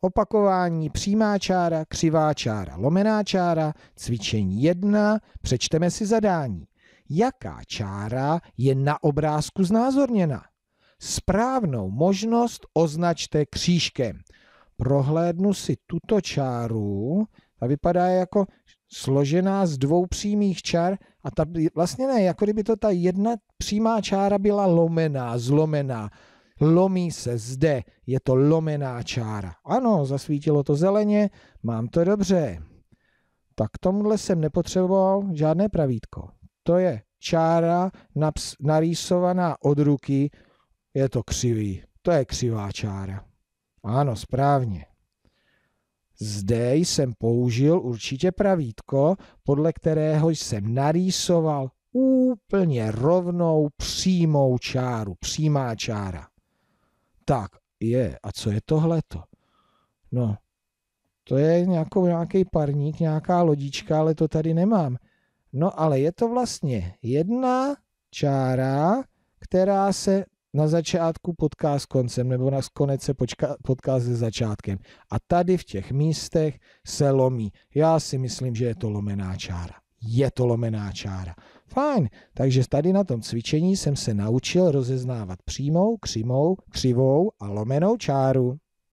opakování, přímá čára, křivá čára, lomená čára, cvičení 1, přečteme si zadání. Jaká čára je na obrázku znázorněna? Správnou možnost označte křížkem. Prohlédnu si tuto čáru, ta vypadá jako složená z dvou přímých čar a ta vlastně ne, jako kdyby to ta jedna přímá čára byla lomená, zlomená lomí se zde, je to lomená čára. Ano, zasvítilo to zeleně, mám to dobře. Tak tomhle jsem nepotřeboval žádné pravítko. To je čára naps- narýsovaná od ruky, je to křivý. To je křivá čára. Ano, správně. Zde jsem použil určitě pravítko, podle kterého jsem narýsoval úplně rovnou přímou čáru, přímá čára tak, je, a co je tohleto? No, to je nějakou, nějaký parník, nějaká lodička, ale to tady nemám. No ale je to vlastně jedna čára, která se na začátku potká s koncem, nebo na konec se počka, potká se začátkem. A tady v těch místech se lomí. Já si myslím, že je to lomená čára je to lomená čára. Fajn, takže tady na tom cvičení jsem se naučil rozeznávat přímou, křimou, křivou a lomenou čáru.